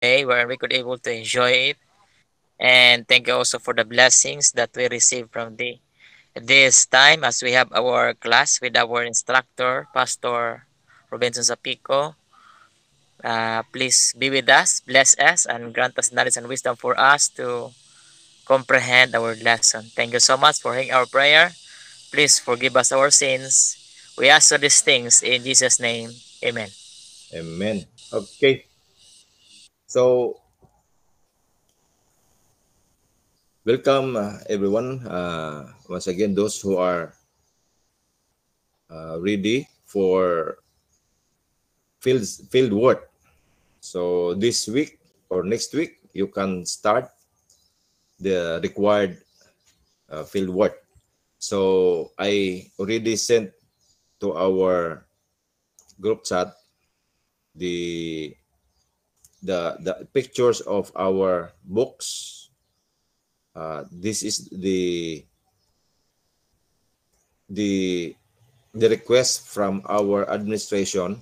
day where we could able to enjoy it. And thank you also for the blessings that we received from the This time, as we have our class with our instructor, Pastor Robinson Zapico, uh, please be with us, bless us, and grant us knowledge and wisdom for us to comprehend our lesson. Thank you so much for hearing our prayer. Please forgive us our sins. We ask all these things in Jesus' name. Amen. Amen. Okay. So, welcome uh, everyone. Uh, once again, those who are uh, ready for field, field work. So, this week or next week, you can start the required uh, field work. So, I already sent to our group chat the the, the pictures of our books. Uh, this is the the the request from our administration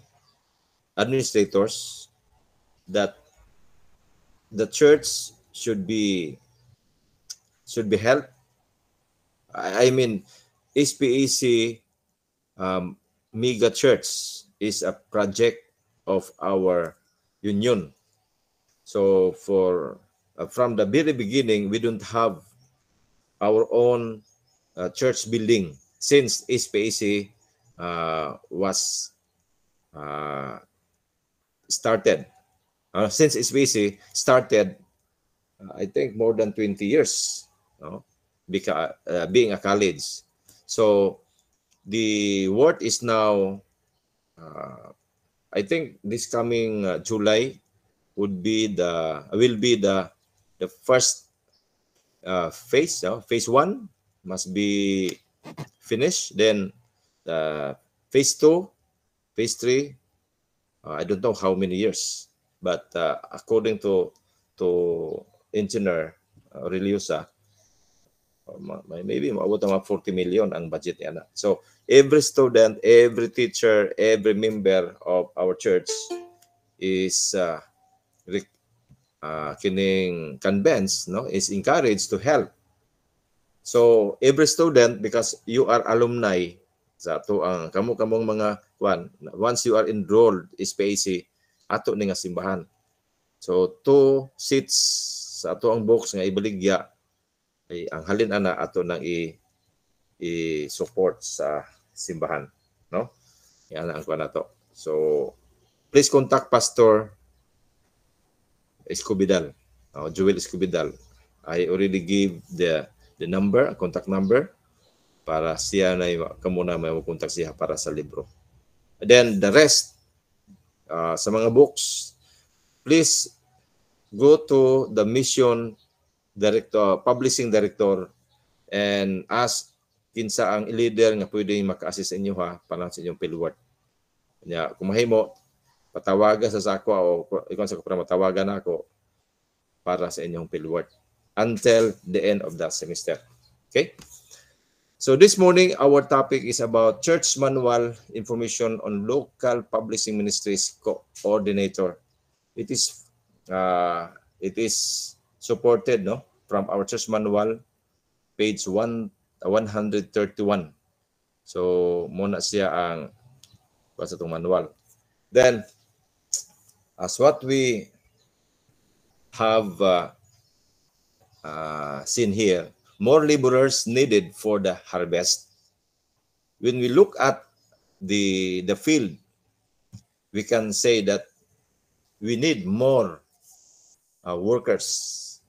administrators that the church should be should be helped i, I mean SPEC um, mega church is a project of our union so for uh, from the very beginning, we don't have our own uh, church building since SPAC uh, was uh, started. Uh, since SPAC started, uh, I think more than 20 years, because, being a college. So the word is now, I think this coming July, would be the will be the the first uh, phase. Uh, phase one must be finished. Then uh, phase two, phase three. Uh, I don't know how many years, but uh, according to to engineer uh, Reliusa, uh, maybe about mga 40 million ang budget niya na. So, every student, every teacher, every member of our church is uh, uh, kining convince no is encouraged to help so every student because you are alumni sa ato ang kamo kamong mga kwan once you are enrolled is PAC ato ni nga simbahan so two seats sa ato ang box nga ibaligya ay ang halin ana ato nang i i support sa simbahan no yan ang kwan nato so please contact pastor Escobidal, uh, Joel Escobidal. I already gave the the number, contact number para siya na kamo may contact siya para sa libro. And then the rest uh, sa mga books, please go to the mission director, publishing director and ask kinsa ang leader nga pwede maka-assist inyo ha para sa inyong fieldwork. Nya kumahimo Patawagan sa sakwa o ikaw sa kura matawagan ako para sa inyong fieldwork until the end of that semester. Okay? So this morning, our topic is about Church Manual Information on Local Publishing Ministries Coordinator. It is uh, it is supported no from our Church Manual page 1 131. So muna siya ang basta itong manual. Then as what we have uh, uh, seen here, more laborers needed for the harvest. When we look at the, the field, we can say that we need more uh, workers.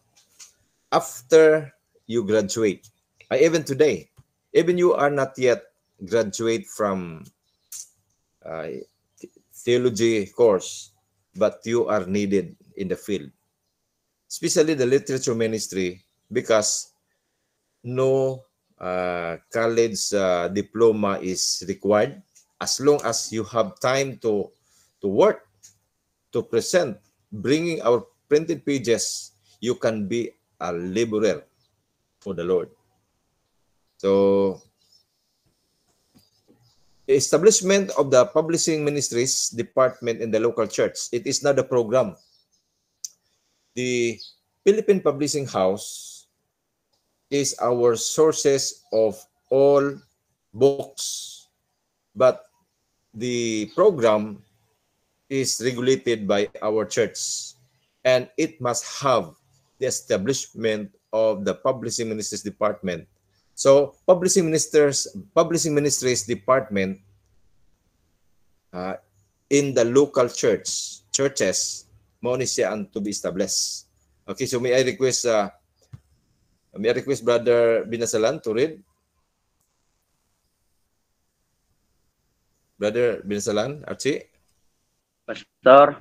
After you graduate, uh, even today, even you are not yet graduate from uh, theology course, but you are needed in the field, especially the literature ministry, because no uh, college uh, diploma is required as long as you have time to to work to present bringing our printed pages you can be a laborer for the lord so establishment of the Publishing Ministries Department in the local church. It is not a program. The Philippine Publishing House is our sources of all books, but the program is regulated by our church and it must have the establishment of the Publishing Ministries Department So, Publishing Ministers Publishing Ministries Department uh, in the local church churches mo ni siya ang to be established. Okay, so may I request uh, may I request brother Binasalan to read? Brother Binasalan, Archie. Pastor.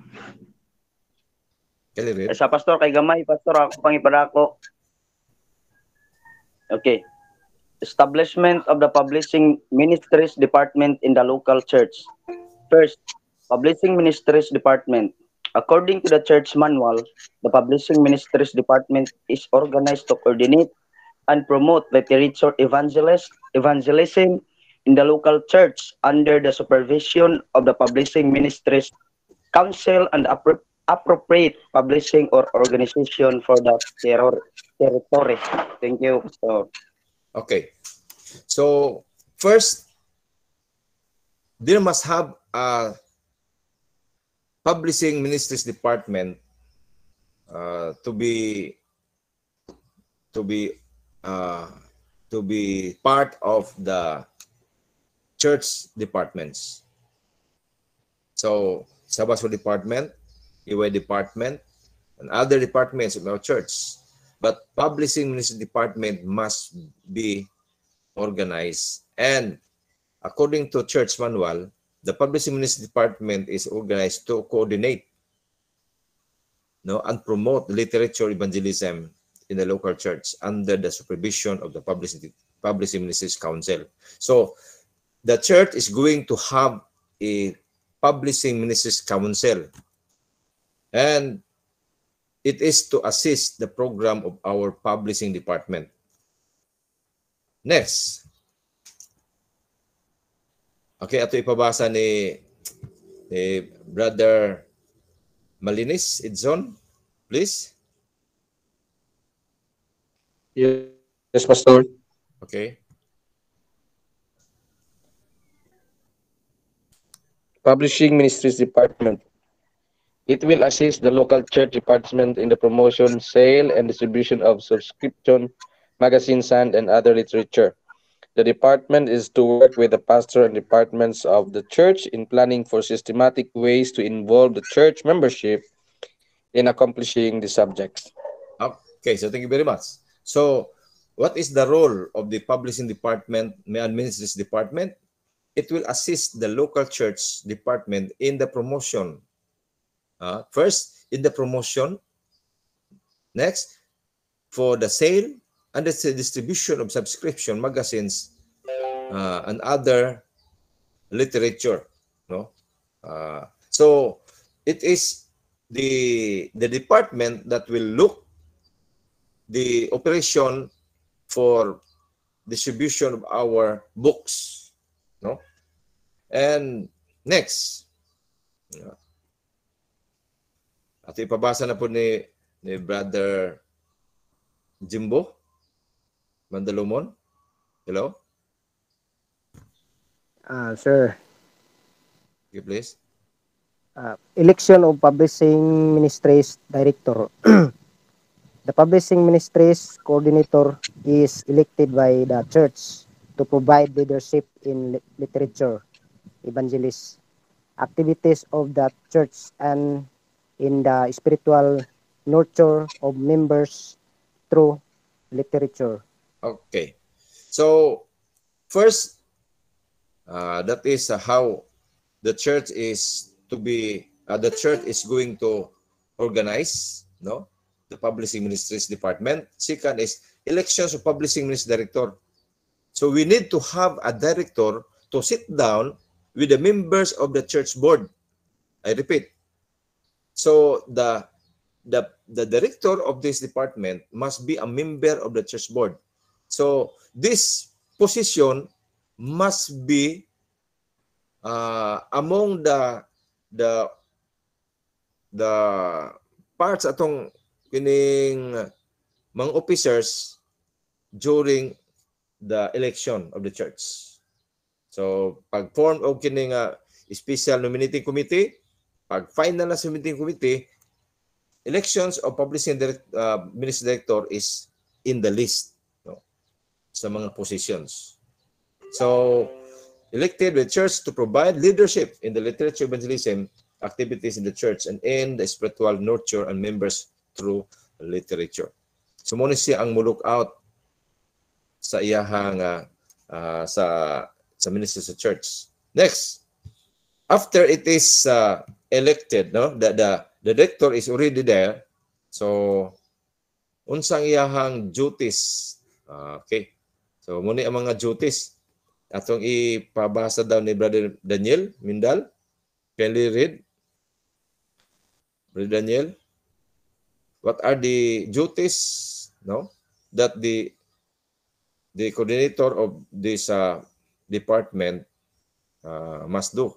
Kali read. Sa pastor kay gamay pastor ako pang ipadako. Okay. establishment of the Publishing Ministries Department in the local church. First, Publishing Ministries Department. According to the church manual, the Publishing Ministries Department is organized to coordinate and promote literature evangelist, evangelism in the local church under the supervision of the Publishing Ministries Council and appro appropriate publishing or organization for the territory. Thank you, Okay. So first, there must have a publishing ministries department uh, to be to be uh, to be part of the church departments. So Sabaso department, U.E. department, and other departments in our church. But publishing ministry department must be organized. And according to church manual, the publishing ministry department is organized to coordinate no, and promote literature evangelism in the local church under the supervision of the publishing publishing ministries council so the church is going to have a publishing ministries council and It is to assist the program of our publishing department. Next. Okay, ito ipabasa ni, ni Brother Malinis Edson, please. Yes, Pastor. Okay. Publishing Ministries Department. It will assist the local church department in the promotion, sale, and distribution of subscription magazines and other literature. The department is to work with the pastor and departments of the church in planning for systematic ways to involve the church membership in accomplishing the subjects. Okay, so thank you very much. So, what is the role of the publishing department, and ministries department? It will assist the local church department in the promotion uh, first, in the promotion. Next, for the sale and the distribution of subscription magazines uh, and other literature. No, uh, so it is the the department that will look the operation for distribution of our books. No, and next. Uh, At ipabasa na po ni, ni Brother Jimbo Mandalomon. Hello? Ah, sir. Okay, please. Uh, election of Publishing Ministries Director. the Publishing Ministries Coordinator is elected by the Church to provide leadership in literature, evangelist, activities of the Church and in the spiritual nurture of members through literature. Okay. So, first, uh, that is uh, how the church is to be, uh, the church is going to organize, no? The Publishing Ministries Department. Second is elections of Publishing Ministries Director. So, we need to have a director to sit down with the members of the church board. I repeat, So the the the director of this department must be a member of the church board. So this position must be uh, among the the the parts atong kining mga officers during the election of the church. So pag form og kining uh, special nominating committee pag final na submitting committee, elections of publishing direct, uh, minister director is in the list no? sa mga positions. So, elected the church to provide leadership in the literature evangelism activities in the church and in the spiritual nurture and members through literature. So mo siya ang mulok out sa iyahang uh, uh, sa sa ministry sa church. Next, after it is uh, elected no the the, the director is already there so unsang iyahang duties uh, okay so muni ang mga duties atong ipabasa daw ni brother Daniel Mindal can you read brother Daniel what are the duties no that the the coordinator of this uh, department uh, must do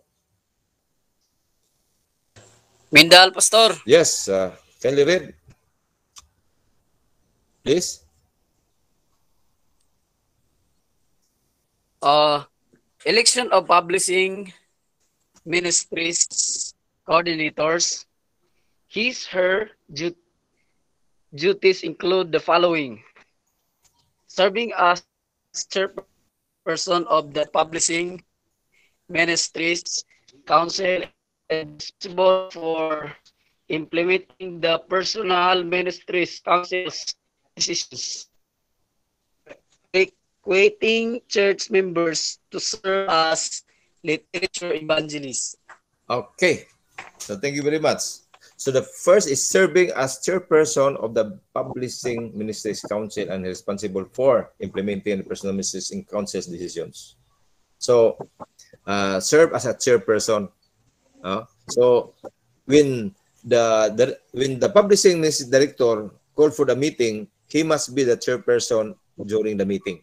Mindal, Pastor. Yes, uh, can you read? Please. Uh, election of publishing ministries coordinators. His, her duties include the following. Serving as chairperson of the publishing ministries council responsible for implementing the personal ministries councils decisions, equating church members to serve as literature evangelists. Okay, so thank you very much. So the first is serving as chairperson of the Publishing Ministries Council and responsible for implementing the personal ministries in council's decisions. So uh, serve as a chairperson Uh, so when the, the when the publishing director called for the meeting, he must be the chairperson during the meeting.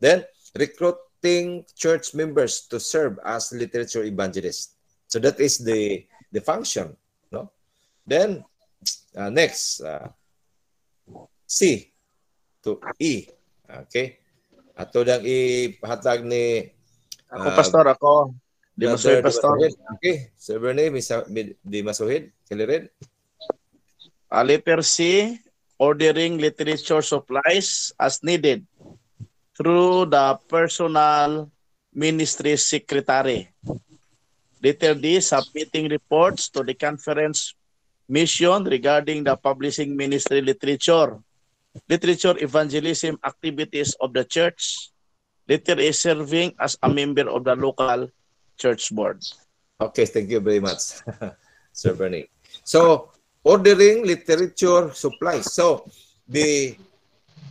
Then recruiting church members to serve as literature evangelists. So that is the the function. No? Then uh, next uh, C to E. Okay? Ato lang ipahatag ni uh, Ako pastor ako. Dimasuhid, Pastor. Okay. Sovereign name, Dimasuhid. Can you letter C, ordering literature supplies as needed through the personal ministry secretary. Letter D, submitting reports to the conference mission regarding the publishing ministry literature, literature evangelism activities of the church. Letter A, serving as a member of the local Church Board. Okay, thank you very much, Sir Bernie. So, ordering literature supplies. So, the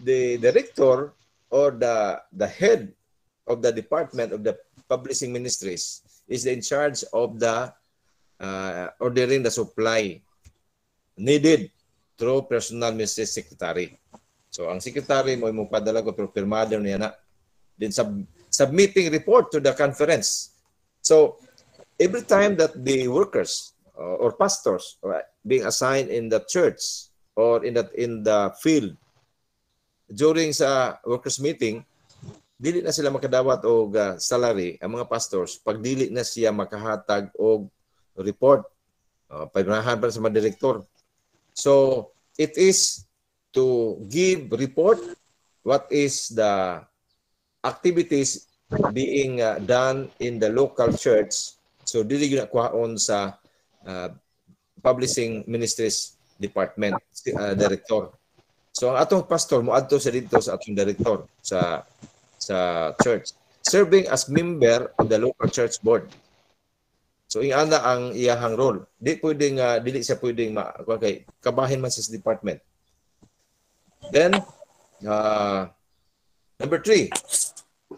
the director or the the head of the department of the publishing ministries is in charge of the uh, ordering the supply needed through personal ministry secretary. So ang secretary mo ay mo padala ko pero pirmado niya na. Then sub submitting report to the conference So every time that the workers uh, or pastors right, uh, being assigned in the church or in that in the field during sa workers meeting dili na sila makadawat og uh, salary ang mga pastors pag dili na siya makahatag og report uh, pagnahan pa sa mga direktor so it is to give report what is the activities being uh, done in the local church. So dili gyud kuhaon sa uh, publishing ministries department uh, director. So ang atong pastor mo adto sa dito sa atong director sa sa church serving as member of the local church board. So ingana ang iyahang role. Di pwedeng uh, dili siya pwedeng ma okay, kabahin man sa department. Then uh, number three,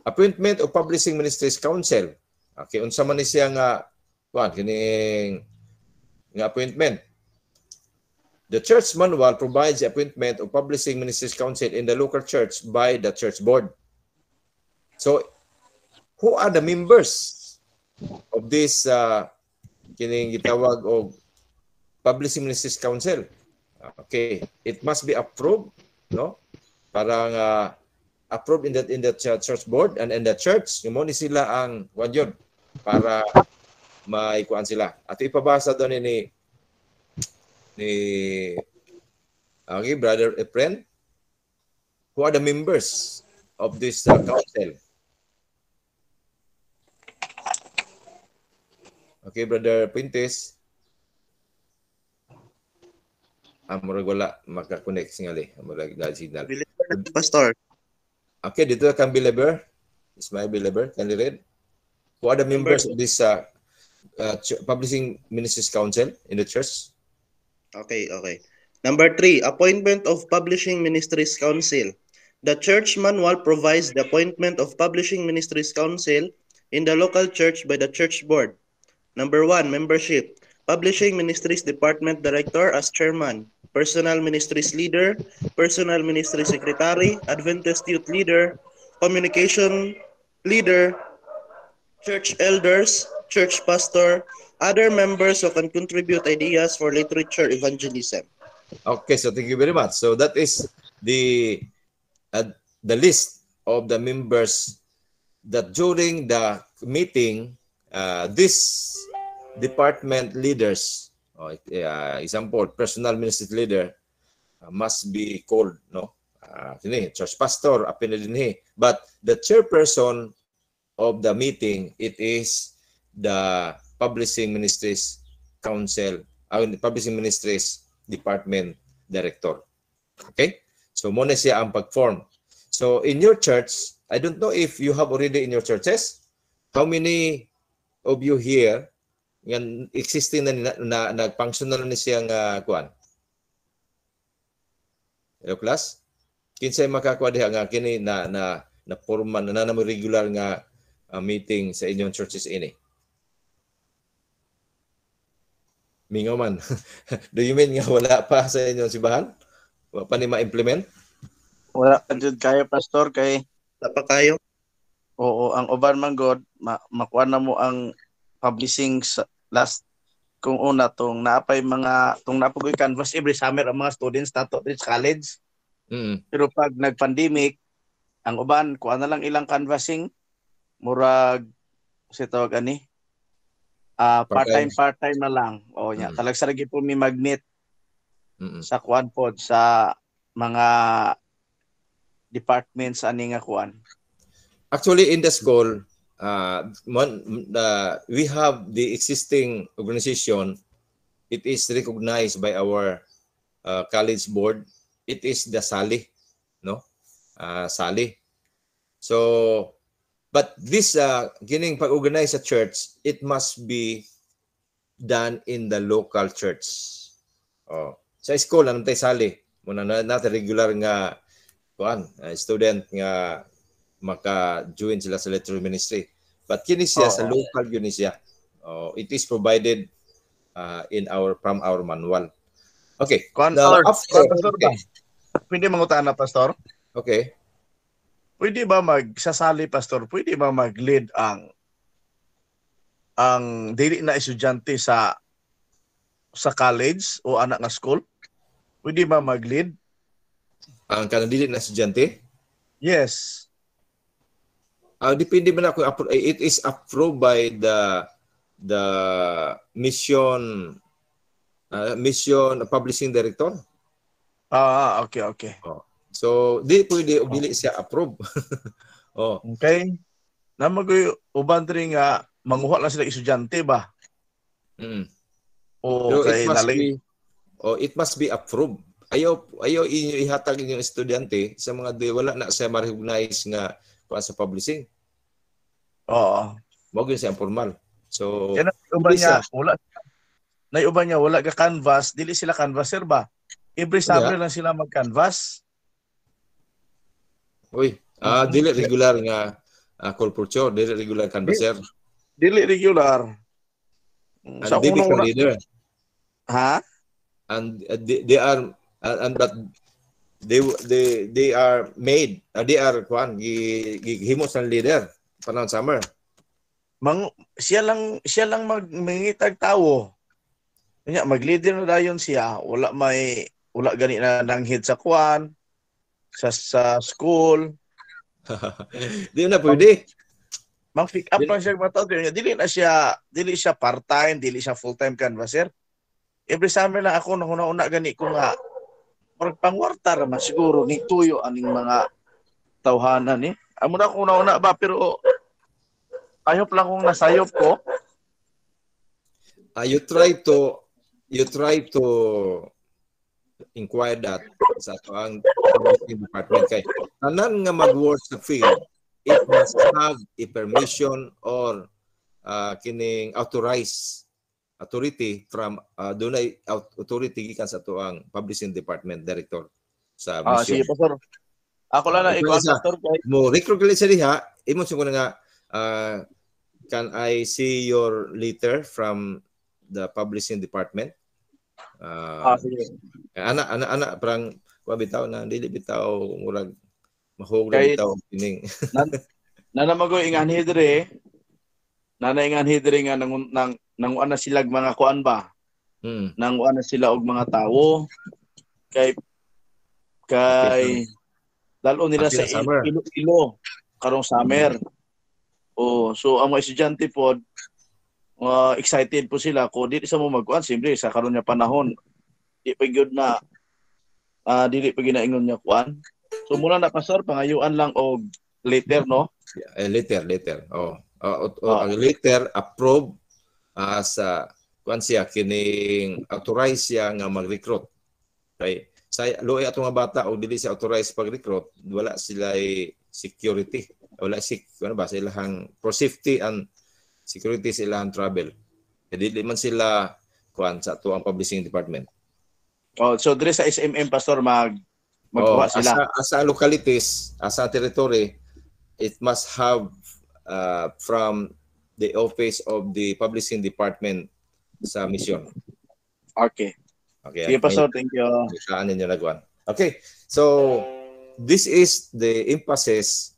Appointment of Publishing Ministries Council. Okay, unsa man ni siya nga kuan kining nga appointment. The church manual provides the appointment of Publishing Ministries Council in the local church by the church board. So, who are the members of this uh, kining gitawag og Publishing Ministries Council? Okay, it must be approved, no? Para nga uh, approved in the in the church board and in the church mo ni sila ang one yun para maikuan sila at ipabasa daw ni ni, ni okay, brother Efren who are the members of this uh, council Okay, brother Pintes. Amorag ah, wala magka-connect singali. Amorag na signal. Pastor, Okay, dito kang believer. Is my believer? Can you read? Who are the members of this uh, uh, Publishing Ministries Council in the church? Okay, okay. Number three, appointment of Publishing Ministries Council. The church manual provides the appointment of Publishing Ministries Council in the local church by the church board. Number one, membership. Publishing Ministries Department Director as chairman. Personal Ministries Leader, Personal Ministry Secretary, Adventist Youth Leader, Communication Leader, Church Elders, Church Pastor, other members who can contribute ideas for literature evangelism. Okay, so thank you very much. So that is the uh, the list of the members that during the meeting, uh, this department leaders Oh, uh, eh, example, ah, personal ministry leader uh, must be called, no? Uh, church pastor, apinadinhi. But the chairperson of the meeting, it is the Publishing Ministries Council, uh, Publishing Ministries Department Director. Okay? So, muna siya ang pag-form. So, in your church, I don't know if you have already in your churches, how many of you here nga existing na, na, na nag-functional na siyang uh, ah, kuan. Hello class? Kinsay makakuha diha nga kini na na na forma na na regular nga uh, meeting sa inyong churches ini. Mingaw man. Do you mean nga wala pa sa inyong sibahan? Wala pa ni ma-implement? Wala pa jud kayo pastor kay wala kayo. Oo, ang uban man god ma makuha na mo ang publishing sa last kung una tong naapay mga tong napugoy canvas every summer ang mga students nato sa college. Mm. Pero pag nag-pandemic, ang uban kuha na lang ilang canvassing murag si tawag ani uh, part-time part-time na lang. O nya, mm. talag sa lagi po may magnet Mm-mm. sa kuan pod sa mga departments ani nga kuan. Actually in the school uh, one, uh, we have the existing organization. It is recognized by our uh, college board. It is the Sally, no? Uh, So, but this uh, gining pag-organize a church, it must be done in the local church. Oh. Sa school, anong tayo sali? Muna na, na regular nga kuan, uh, student nga maka-join sila sa letter ministry. But kini siya oh. sa local yun Oh, it is provided uh, in our from our manual. Okay. Pastor, after, pastor okay. Ba? Pwede mangutana, Pastor? Okay. Pwede ba magsasali, Pastor? Pwede ba mag-lead ang ang dili na estudyante sa sa college o anak nga school? Pwede ba mag-lead? Ang kanang dili na estudyante? Yes. Uh, depende man ako. Eh, it is approved by the the mission uh, mission publishing director. Ah, ah, okay, okay. Oh. So, di pwede oh. siya approve. oh. Okay. Namo ko uban diri nga manguha lang sila estudyante ba? Mm. Oh, so kay naling oh, it must be approved. Ayaw ayaw inyo ihatag inyong estudyante sa mga di wala na sa ma-recognize nga pa sa publishing. Oo. Huwag yun siya formal. So, Kaya uban niya, ah. wala, naiuban niya, wala ka canvas, dili sila canvasser ba? Every Saturday lang sila mag-canvas. Uy, ah, uh, dili regular nga uh, call for show, dili regular canvasser. Dili, dili regular. and sa unang leader. Ha? And uh, they, they are, uh, and but they they they are made uh, they are kwan gihimo sa leader panahon summer mang siya lang siya lang mag mangitag tawo nya mag-leader na dayon siya wala may wala gani na nanghid sa kwan sa sa school di na pwede mang pick up lang siya mataw niya dili na siya dili siya part-time dili siya full-time kan ba sir every summer lang ako nahuna-una gani ko nga murag pangwarta ra man siguro ni tuyo aning mga tawhanan ni. Eh. Amo na ko una ba pero ayop lang kung nasayop ko. Uh, you try to you try to inquire that sa ang department kay tanan nga mag-work sa field it must have a permission or uh, kining authorized authority from uh, dunay authority gikan sa tuang publishing department director sa Ah, sige po sir. Ako lang na ikaw sa mo recruit gali sa diha imo sa nga uh, can I see your letter from the publishing department? Uh, ah, sige. Ana ana ana parang wa bitaw na dili bitaw murag mahugla bitaw kining. nan, nanamagoy ingan hidre. Nanay inganhi hidre nga nang nang nanguan na sila mga kuan ba mm. nanguan na sila og mga tawo kay kay dalo nila sa Iloilo -ilo, karong summer mm. oh so ang mga estudyante pod uh, excited po sila ko dili sa mo magkuan simple sa karon nga panahon di pa good na uh, dili pa ginaingon niya kuan so muna na pastor pangayuan lang og later no yeah, eh, later later oh uh, ah, uh, ah. uh, later approve uh, sa kuan siya kining authorize siya nga mag-recruit. Kay sa luoy ato nga bata o dili siya authorize pag-recruit, wala sila security. Wala si ano ba sila ilahang for safety and security sila ilahang travel. Kay e dili man sila kuan sa ato ang publishing department. Oh, so dire sa SMM pastor mag magkuha oh, sila. Asa, asa localities, asa territory, it must have uh, from the office of the publishing department sa mission. Okay. Okay. Sige pa, sir. Thank you. Okay. So, this is the emphasis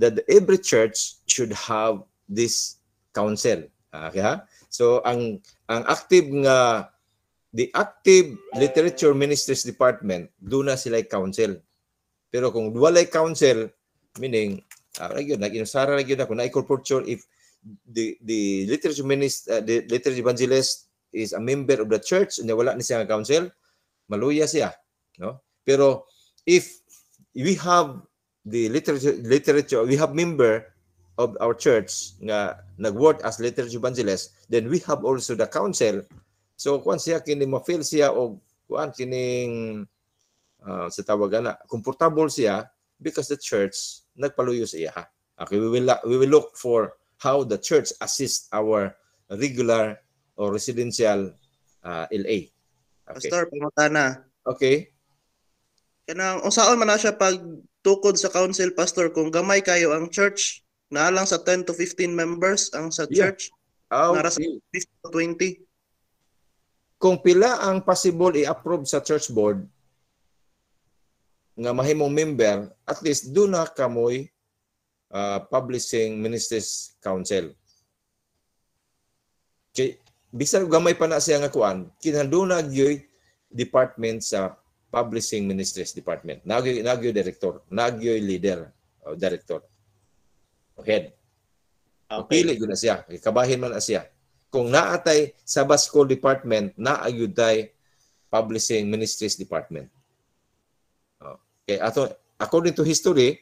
that every church should have this council. Okay ha? So, ang ang active nga the active literature ministries department, do na sila council. Pero kung walay council, meaning, uh, yun, nag-inusara na yun ako, na-culture if the the liturgy minister, uh, the liturgy evangelist is a member of the church na wala na siyang council, maluya siya, no? Pero if we have the literature literature we have member of our church nga nag-work as liturgy evangelist, then we have also the council. So kuan siya kini ma-feel siya og kuan kining uh, sa tawagan na comfortable siya because the church nagpaluyo sa iya. Okay, we will we will look for how the church assists our regular or residential uh, LA. Okay. Pastor, pangunta na. Okay. Kanang usaon man siya pag tukod sa council pastor kung gamay kayo ang church na lang sa 10 to 15 members ang sa yeah. church oh, nara sa 15 to 20 kung pila ang possible i-approve sa church board nga mahimong member at least do na kamoy uh, Publishing Ministers Council. Kay, bisag gamay pa na siya nga kuan, kinahanglan yoy department sa Publishing Ministries Department. Nagyoy nagyoy director, nagyoy leader, o director. O head. Okay. Pili na siya, kabahin man na siya. Kung naatay sa Basco Department, naayuday Publishing Ministries Department. Okay, ato according to history,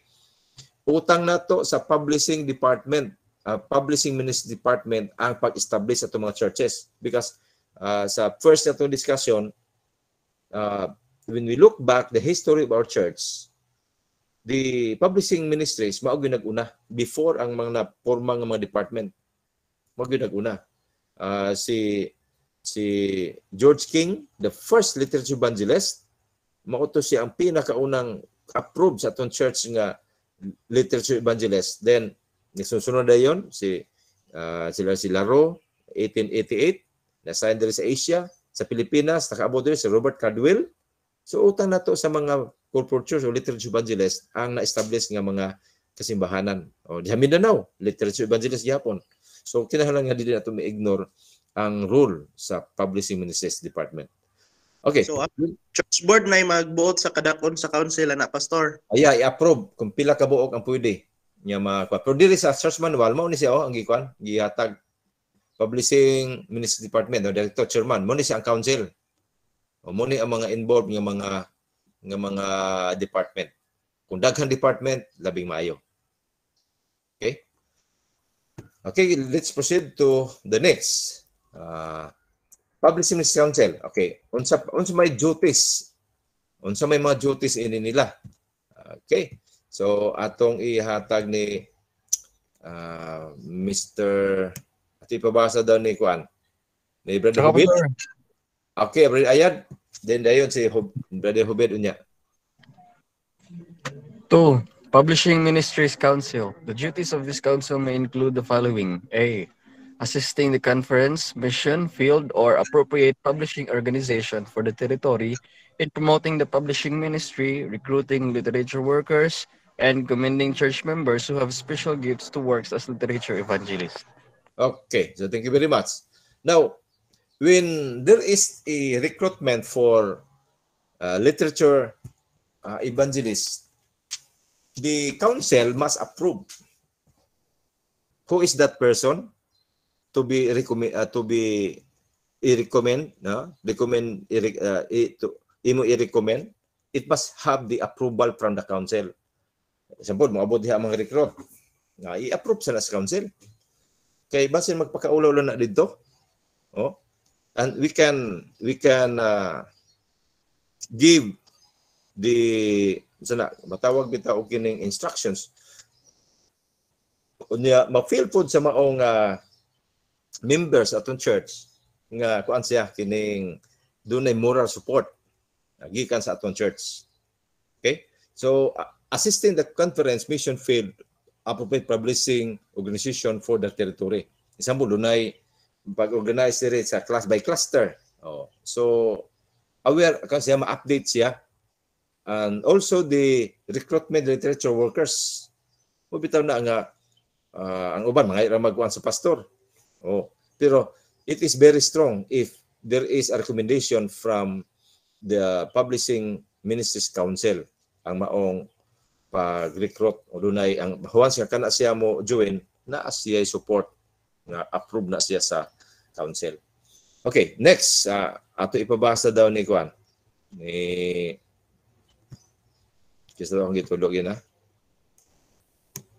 Utang nato sa publishing department, uh, publishing ministry department ang pag-establish sa mga churches because uh, sa first na discussion uh, when we look back the history of our church the publishing ministries mao gyud naguna before ang mga forma ng mga department mao gyud naguna uh, si si George King the first literature evangelist mao to siya ang pinakaunang approved sa atong church nga literature evangelist. Then, nisusunod na yun, si, uh, sila si Laro, 1888, na-sign din sa Asia, sa Pilipinas, nakaabot din si Robert Cardwell. So, utang na to sa mga corporate church o literature evangelist ang na-establish ng mga kasimbahanan. O, di Mindanao, literature evangelist Japan. So, kinahanglan nga din nato may ignore ang role sa Publishing Ministries Department. Okay. So, ang ah, church board na magbuot sa kadakon sa council na pastor. Aya, i-approve kung pila ka buok ang pwede niya mga Pero dili sa church manual, mo ni siya oh, ang gikuan, gihatag publishing ministry department no director chairman mo ni siya ang council. O mo ni ang mga involved nga mga nga mga department. Kung daghan department, labing maayo. Okay? Okay, let's proceed to the next. Uh, Publicist Council, okay, unsa, unsa may duties, unsa may mga duties ini nila. Okay, so atong ihatag ni uh, ah, Mr. At ipabasa daw ni Kuan, ni Brother Hubid. Okay, Brother Ayad, then dayon si Hub, Brother Hubid unya. Two, Publishing Ministries Council. The duties of this council may include the following. A. assisting the conference, mission, field, or appropriate publishing organization for the territory in promoting the publishing ministry, recruiting literature workers, and commending church members who have special gifts to work as literature evangelists. Okay, so thank you very much. Now, when there is a recruitment for uh, literature uh, evangelists, the council must approve. Who is that person? to be recommend uh, to be i-recommend no recommend i- uh, i- to, imo i-recommend it must have the approval from the council sampod moabot diha mga recruit na i-approve sa nas council kay basin magpakaulaw na didto oh and we can we can uh, give the sana matawag bitaw og kining instructions unya ma-fill pod sa maong uh, members atong church nga kuan siya kining dunay moral support ah, gikan sa atong church. Okay? So assisting the conference mission field appropriate publishing organization for the territory. Example, dunay pag-organize diri sa class by cluster. Oh. So aware kan siya ma-update siya and also the recruitment literature workers mo bitaw na nga uh, ang uban mga ra magkuan sa pastor Oh, pero it is very strong if there is a recommendation from the Publishing Ministers Council ang maong pag-recruit o dunay ang huwas nga kana siya mo join na siya support nga approve na siya sa council. Okay, next uh, ato ipabasa daw ni Kwan. Ni Kisa daw ang gitulog yun ha. Ah.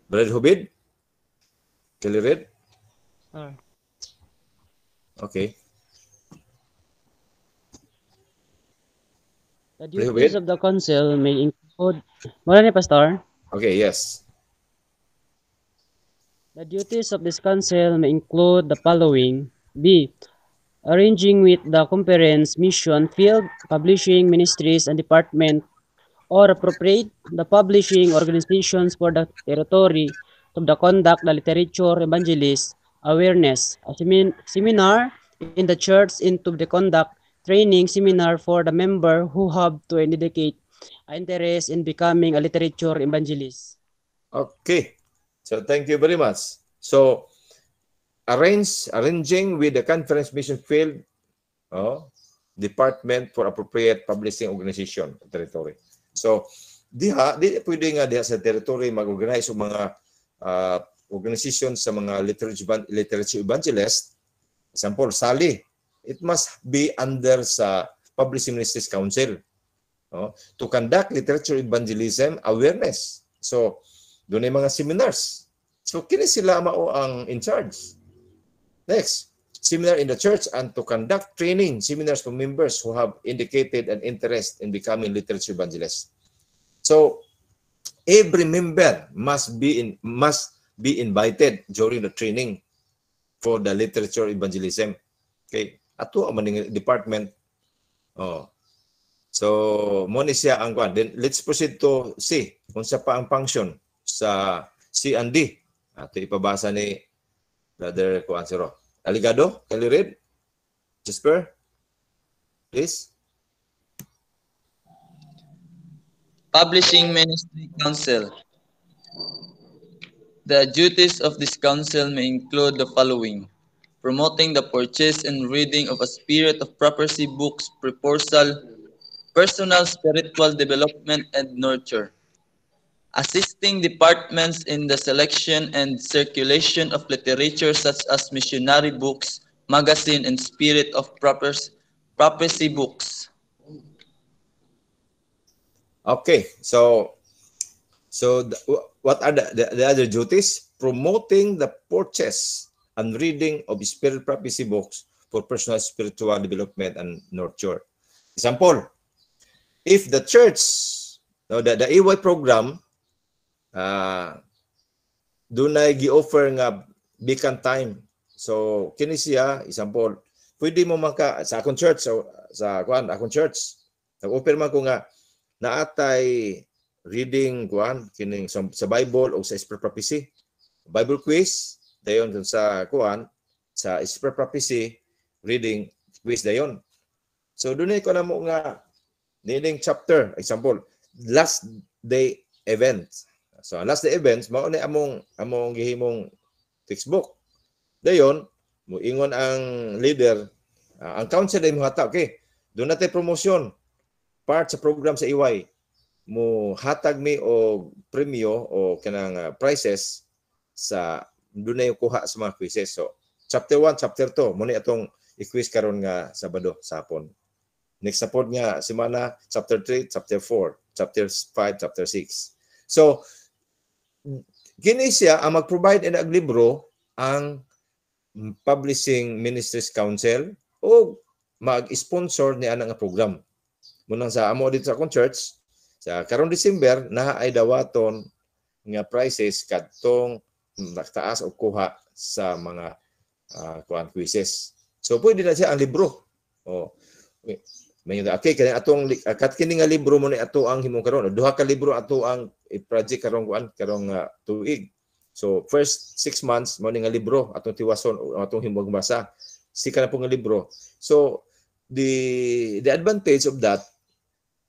Brad Hubid? Kelly Red? Uh. Okay. The duties of the council may include... Mula ni, Pastor? Okay, yes. The duties of this council may include the following. B. Arranging with the conference, mission, field, publishing, ministries, and department or appropriate the publishing organizations for the territory to the conduct the literature evangelist awareness, a seminar in the church into the conduct training seminar for the member who have to indicate interest in becoming a literature evangelist. Okay. So thank you very much. So arrange arranging with the conference mission field oh, department for appropriate publishing organization territory. So diha di pwede nga diha sa territory mag-organize mga uh, organization sa mga literature, literature evangelist, example, Sally, it must be under sa Publishing Ministries Council no? to conduct literature evangelism awareness. So, doon ay mga seminars. So, kini sila mao ang in charge. Next, seminar in the church and to conduct training seminars for members who have indicated an interest in becoming literature evangelists. So, every member must be in must be invited during the training for the literature evangelism. Okay? Ato ang maning department. Oh. So, mo ni siya ang kwan. Then let's proceed to C. Kung sa pa ang function sa C and D. Ato ipabasa ni Brother Kuansero. Aligado, can you read? Jasper, please. Publishing Ministry Council. The duties of this council may include the following. Promoting the purchase and reading of a spirit of prophecy books, proposal, personal spiritual development and nurture. Assisting departments in the selection and circulation of literature such as missionary books, magazine, and spirit of prophecy books. Okay, so So the, what are the, the, the other duties? Promoting the purchase and reading of spirit prophecy books for personal spiritual development and nurture. Example, if the church, no, the, the EY program, uh, do na gi-offer nga vacant time. So, kini siya, example, pwede mo maka, sa akong church, so, sa kuan, akong church, nag-offer man ko nga, naatay reading kuan kining sa, sa Bible o sa Spirit Prophecy. Bible quiz dayon dun sa kuan sa Spirit Prophecy reading quiz dayon. So dunay ko na mo nga nining chapter example last day event. So last day events mao ni among among gihimong textbook. Dayon moingon ang leader uh, ang counselor ay mga tao okay. Doon natin promosyon part sa program sa EY mo hatag mi og premyo o kanang uh, prices sa dunay kuha sa mga quizzes. So, chapter 1, chapter 2, muna itong i-quiz karon nga Sabado sa Next na nga semana, chapter 3, chapter 4, chapter 5, chapter 6. So, kini ang mag-provide and libro ang Publishing Ministries Council o mag-sponsor ni anang program. Munang sa amo dito sa akong church, sa karong December naay dawaton nga prices kadtong nagtaas o kuha sa mga uh, kuan quizzes. So pwede na siya ang libro. Oh. May okay kani atong uh, kat kini nga libro mo ni ato ang himo karon. Duha ka libro ato ang project karong kuan karong uh, tuig. So first six months mo ni nga libro atong tiwason atong himong basa. Sika na po nga libro. So the the advantage of that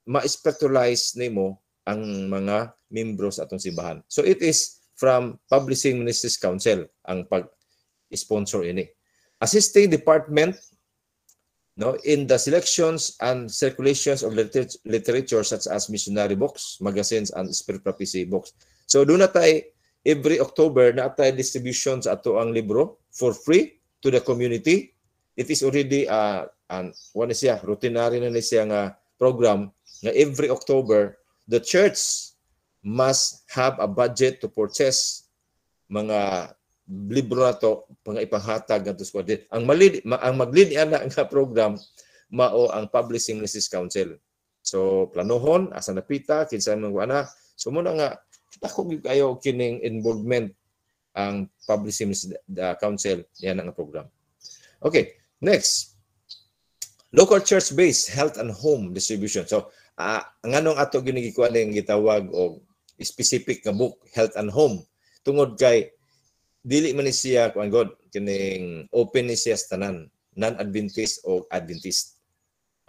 ma spiritualize nimo ang mga miyembro sa atong simbahan. So it is from Publishing Ministries Council ang pag-sponsor ini. Assisting Department no in the selections and circulations of liter literature such as missionary books, magazines and spirit prophecy books. So do na tay every October na tay distribution sa ato ang libro for free to the community. It is already uh, an, one siya, routinary na ni siya nga program na every October, the church must have a budget to purchase mga libro na to mga ipahatag ngadto sa Ang malid ma, ang maglinian na nga program mao ang Publishing Ministries Council. So planohon asa napita kinsa man ana. So mo na nga tako kayo kining involvement ang Publishing the Council yan ang program. Okay, next. Local church-based health and home distribution. So uh, ah, nganong ato ginigikuan ning gitawag og specific nga book health and home tungod kay dili man siya kuan god kining open ni siya tanan non-adventist o adventist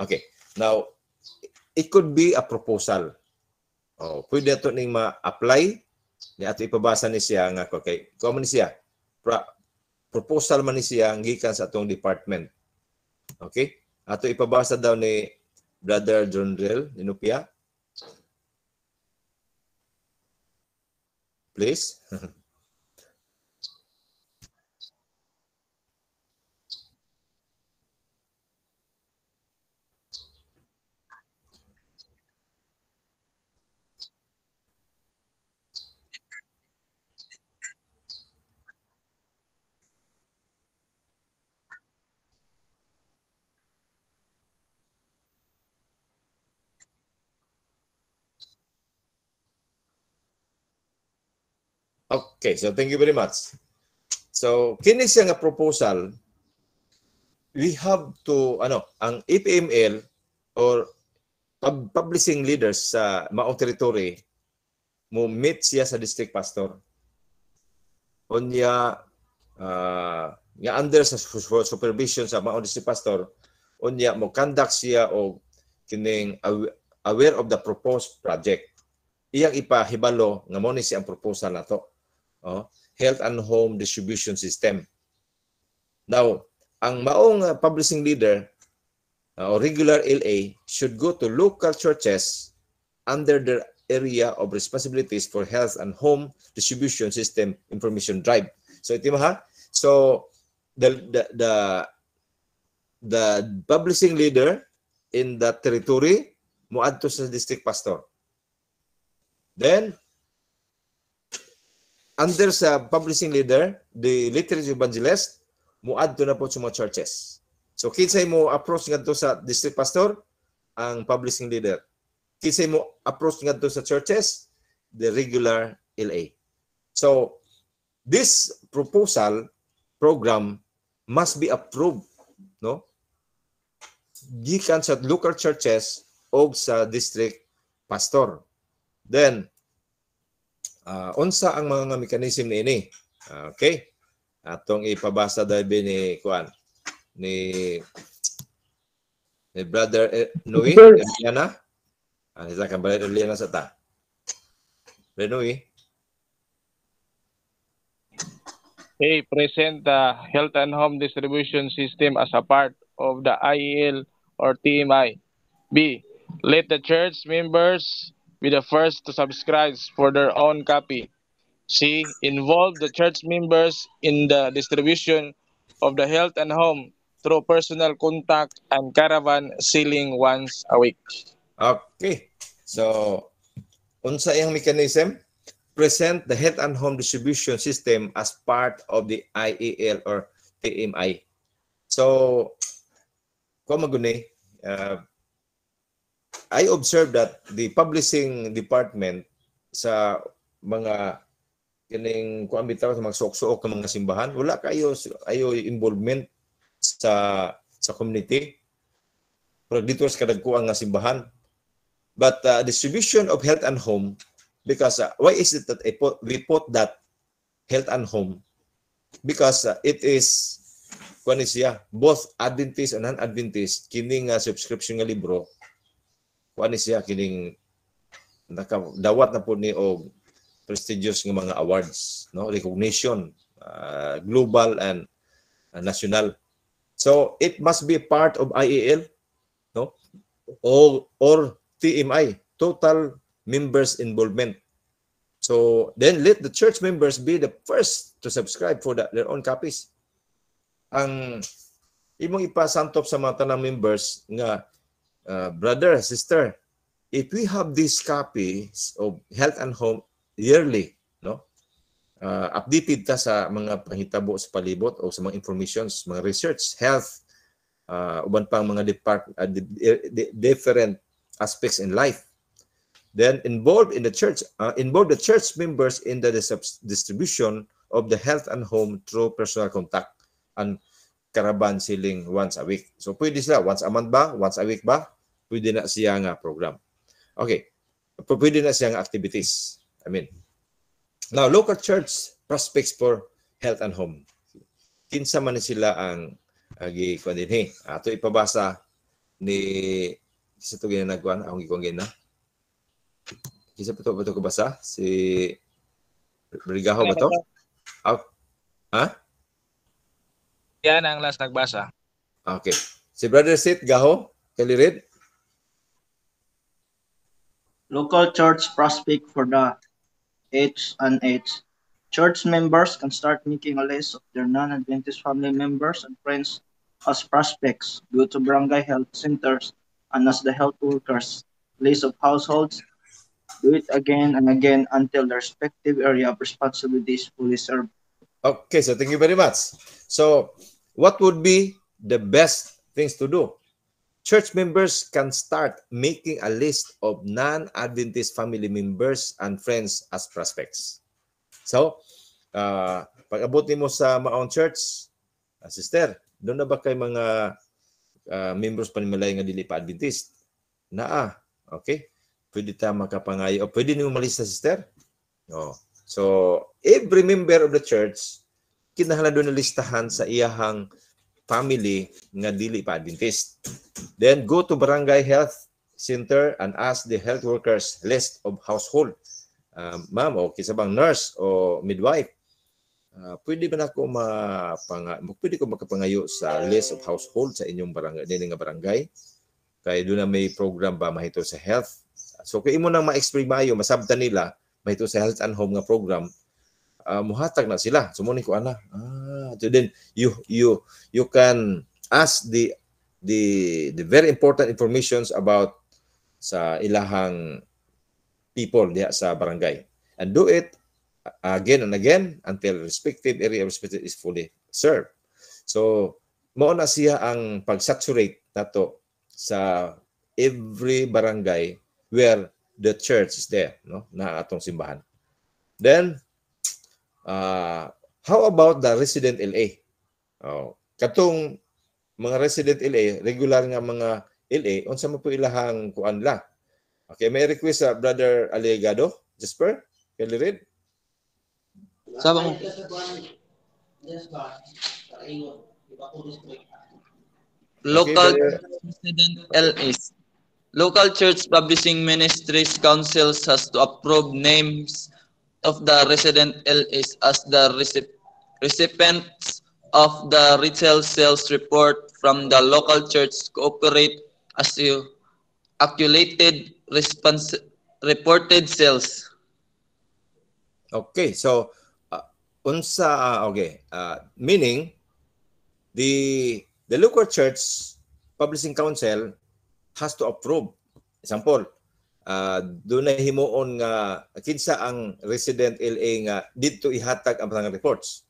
okay now it could be a proposal oh pwede ato ning ma-apply ni ato ipabasa ni siya nga okay kuan man siya pra, proposal man ni siya gikan sa atong department okay ato ipabasa daw ni Brother Jonrel Inupia. Please. Okay, so thank you very much. So, kini siya nga proposal, we have to, ano, ang APML or publishing leaders sa maong territory, mo meet siya sa district pastor. Unya, uh, ah, nga under sa supervision sa maong district pastor, unya mo conduct siya o kining aware of the proposed project. Iyang ipahibalo nga mo ni ang proposal na to oh, Health and Home Distribution System. Now, ang maong uh, publishing leader uh, ah, or regular LA should go to local churches under their area of responsibilities for health and home distribution system information drive. So ito ha? So the, the the the publishing leader in that territory muadto sa district pastor. Then under sa publishing leader, the literary evangelist, muadto na po sa mga churches. So kinsa mo approach ngadto sa district pastor ang publishing leader. Kinsa mo approach ngadto sa churches the regular LA. So this proposal program must be approved no gikan sa local churches o sa district pastor. Then uh, unsa ang mga nga mekanism niini. Ah, okay? Atong ipabasa dabi ni Kuan ni ni brother eh, Nui Eliana. Ah, isa kan brother Eliana sa ta. Brother Nui. Hey, present the health and home distribution system as a part of the IEL or TMI. B. Let the church members be the first to subscribe for their own copy. C. Involve the church members in the distribution of the health and home through personal contact and caravan sealing once a week. Okay. So, unsa yung mechanism? Present the health and home distribution system as part of the IEL or TMI. So, kung maguni, uh, I observed that the publishing department sa mga kining kuan sa mga soksook suok ng mga simbahan, wala kayo ayo involvement sa sa community. Pero dito sa kadagkuan ang simbahan. But uh, distribution of health and home because uh, why is it that I put, we that health and home? Because uh, it is kuan siya both Adventist and non-Adventist kining nga uh, subscription nga libro kuan ni siya kining nakadawat na po ni og prestigious nga mga awards, no? Recognition uh, global and uh, national. So it must be part of IEL no? Or or TMI, total members involvement. So then let the church members be the first to subscribe for the, their own copies. Ang imong ipasantop sa mga tanang members nga Uh, brother, sister, if we have these copies of health and home yearly, no? Uh, updated ta sa mga panghitabo sa palibot o sa mga informations, mga research, health, uh, uban pang mga depart, uh, di, di, different aspects in life. Then involve in the church, uh, involve the church members in the distribution of the health and home through personal contact and caravan caravanseling once a week. So pwede sila once a month ba? Once a week ba? Pwede na siya nga program. Okay. Pwede na siya nga activities. I mean. Now, local church prospects for health and home. Kinsa man sila ang agi kon dinhi. Ato ipabasa ni sa to gina nagkuan ang gikong gina. Kisa pa to ba to kabasa si Brigaho ba to? Ah? Ha? Yan ang last nagbasa. Okay. Si Brother Sid Gaho, can you read? Local church prospect for the H and H. Church members can start making a list of their non-Adventist family members and friends as prospects due to barangay health centers and as the health workers list of households do it again and again until the respective area of responsibility is fully served okay so thank you very much so What would be the best things to do? Church members can start making a list of non-Adventist family members and friends as prospects. So, uh, pag-abot mo sa maong Church, uh, sister, doon na ba kay mga uh, members panimalay nga dili pa Adventist? Naa. Okay? Pwede ta makapangayo. O pwede nimo malista, sister? Oh. So, every member of the church kinahanglan doon listahan sa iyahang family nga dili pa Adventist. Then go to barangay health center and ask the health workers list of household. Uh, ma'am o kinsa bang nurse o midwife. Uh, pwede ba nako mapanga pwede ko makapangayo sa list of household sa inyong barangay nga barangay kay do na may program ba mahito sa health. So kay imo nang ma-explain mayo masabtan nila mahito sa health and home nga program uh, muhatag na sila sumuni ko ana ah so then you you you can ask the the the very important informations about sa ilahang people diha sa barangay and do it again and again until respective area respective is fully served so mao na siya ang pag-saturate nato sa every barangay where the church is there no na atong simbahan then Uh, how about the resident LA? Oh, katong mga resident LA, regular nga mga LA, unsa man po ilahang kuan la. Okay, may request sa uh, Brother Alegado, Jasper, can you read? Sabang. Local resident LAs. Local Church Publishing Ministries Council has to approve names of the resident L is as the recipients of the retail sales report from the local church cooperate as you accumulated response reported sales. Okay, so uh, unsa uh, okay, uh, meaning the the local church publishing council has to approve example uh, doon na himuon nga kinsa ang resident LA nga didto ihatag ang mga reports.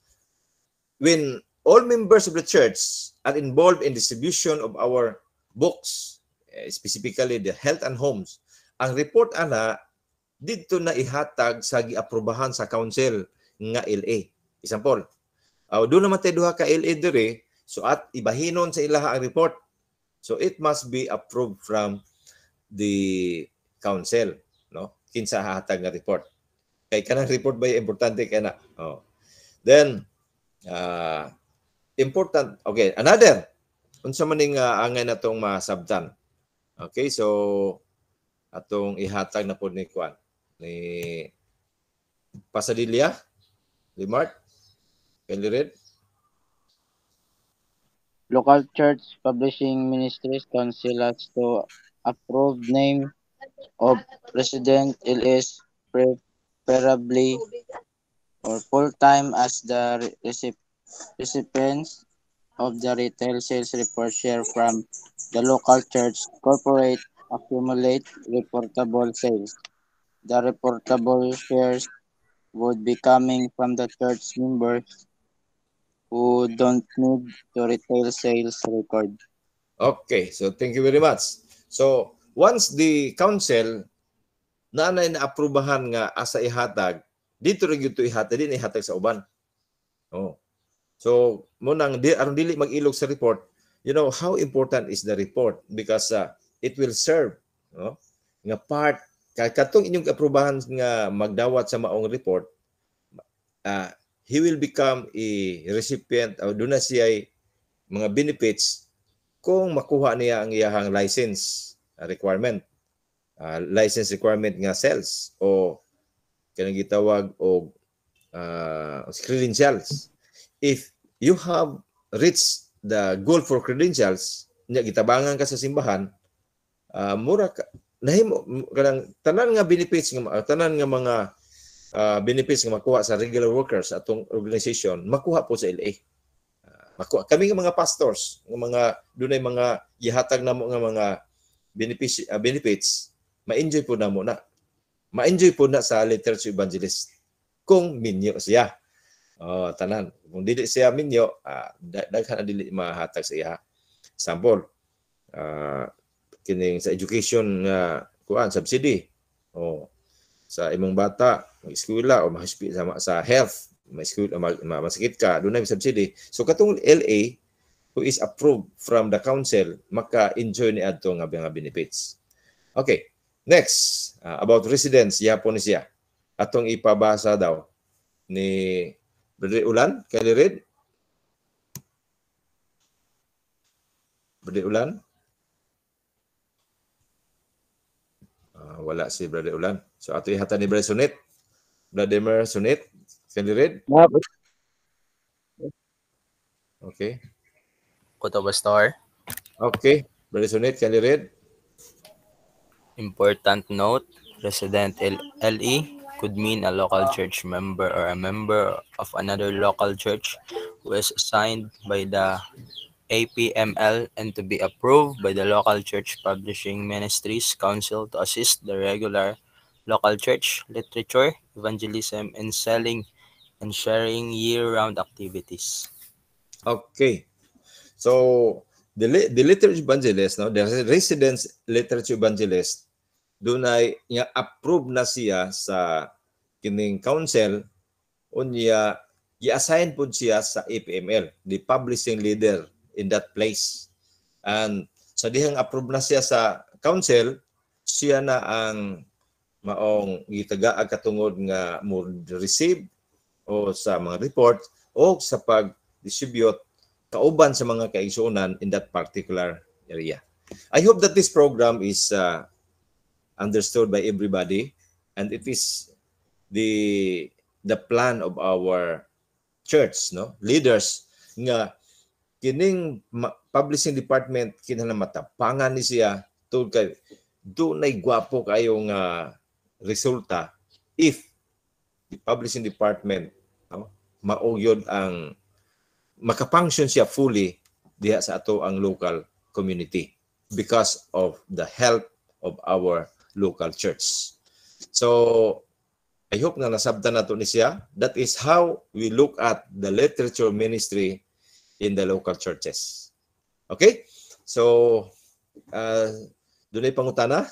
When all members of the church are involved in distribution of our books, eh, specifically the health and homes, ang report ana didto na ihatag sa giaprobahan sa council nga LA. Example, uh, ah, doon naman tayo duha ka LA dere, so at ibahinon sa ilaha ang report. So it must be approved from the Council, no? Kinsa hatag nga report. Kay kanang report ba importante kay na? Oh. Then uh, important okay, another unsa man ning uh, ah, angay natong masabtan. Okay, so atong ihatag na po ni Kwan ni Pasadilla, Limart, can read? Local Church Publishing Ministries counsel us to approve name of president is preferably or full-time as the recipients of the retail sales report share from the local church corporate accumulate reportable sales. The reportable shares would be coming from the church members who don't need the retail sales record. Okay, so thank you very much. So once the council na na aprubahan nga asa ihatag, dito rin ito ihatag, din ihatag sa uban. Oh. So, mo nang di, aron dili mag-ilog sa report, you know, how important is the report? Because uh, it will serve no? nga part, katong inyong aprubahan nga magdawat sa maong report, uh, he will become a recipient o doon na siya mga benefits kung makuha niya ang iyahang license Uh, requirement. Uh, license requirement nga cells o kanang gitawag og uh, credentials. If you have reached the goal for credentials, nya gitabangan ka sa simbahan, uh, mura ka nahimo kanang tanan nga benefits nga uh, tanan nga mga uh, benefits nga makuha sa regular workers atong organization makuha po sa LA. Uh, makuha kami nga mga pastors, nga mga dunay mga gihatag namo nga mga benefits, uh, ah, benefits ma-enjoy po na muna. Ma-enjoy po na sa literature evangelist kung minyo siya. Oh, tanan. Kung dili siya minyo, uh, daghan ang dili mahatag sa Sample, uh, kining sa education nga uh, kuan subsidy. Oh, sa imong bata, mag-eskwela o mag sa, sa health, may school, mag, masakit ka, doon na may subsidy. So katong LA, who is approved from the council, maka enjoy ni ato nga mga benefits. Okay, next, uh, about residents, yapon ya. Atong ipabasa daw ni Brother Ulan, can you read? Brother Ulan? Uh, wala si Brother Ulan. So ato ihatan ni Brother Sunit. Brother Sunit, can you read? Okay. a Star. Okay, Brother Sunit, can you read? Important note, resident LE could mean a local church member or a member of another local church who is assigned by the APML and to be approved by the local church publishing ministries council to assist the regular local church literature, evangelism, and selling and sharing year-round activities. Okay. So the, the literature evangelist, no, the resident literature evangelist, doon ay niya approve na siya sa kining council unya i-assign po siya sa APML, the publishing leader in that place. And sa dihang approve na siya sa council, siya na ang maong gitaga katungod nga mo receive o sa mga report o sa pag distribute kauban sa mga kaigsuonan in that particular area. I hope that this program is uh, understood by everybody and it is the the plan of our church no leaders nga kining publishing department kinahanglan matapangan ni siya tud kay do dunay gwapo kayong uh, resulta if the publishing department no, maugyod ang makafunction siya fully diha sa ato ang local community because of the help of our local church. So, I hope na nasabda na nato ni siya. That is how we look at the literature ministry in the local churches. Okay? So, uh, doon ay pangutana?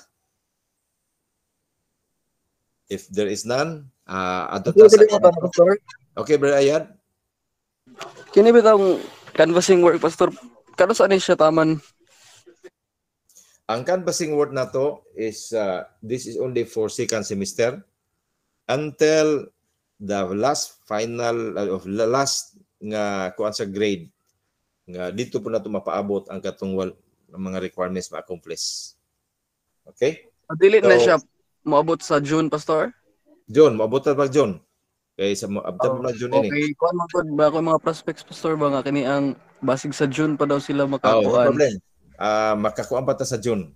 If there is none, uh, adot sa... Okay, Brother Ayad. Kini ba tong canvassing work pastor? Kano saan siya taman? Ang canvassing work na to is uh, this is only for second semester until the last final uh, of the last nga kuan sa grade nga dito po na to mapaabot ang katong wal, mga requirements ma-accomplish. Okay? Dili so, na siya maabot sa June, Pastor? June, maabot na pag June. Kay sa abtab oh, June eh. okay. ni. Okay, kon man ba kung mga prospects pastor ba nga kini ang basig sa June pa daw sila makakuha. Oh, no problem. Ah, uh, makakuan pa ta sa June.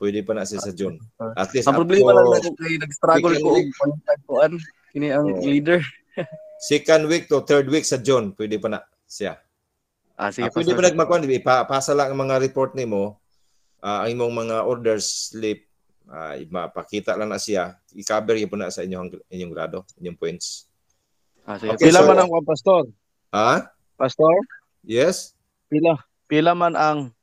Pwede pa na siya sa June. Ah, At least ang problema lang natin kay nag-struggle ko og pagkuan kini ang oh. leader. Second week to third week sa June, pwede pa na siya. Ah, sige, ah, pwede pa nagmakuan, ipapasa lang ang mga report nimo, uh, ang imong mga orders slip uh, ipapakita lang na siya, i-cover yun po na sa inyong, inyong grado, inyong points. Ah, sige. Okay, pila so, man ang ah, pastor? Ha? Pastor? Yes? Pila. Pila man ang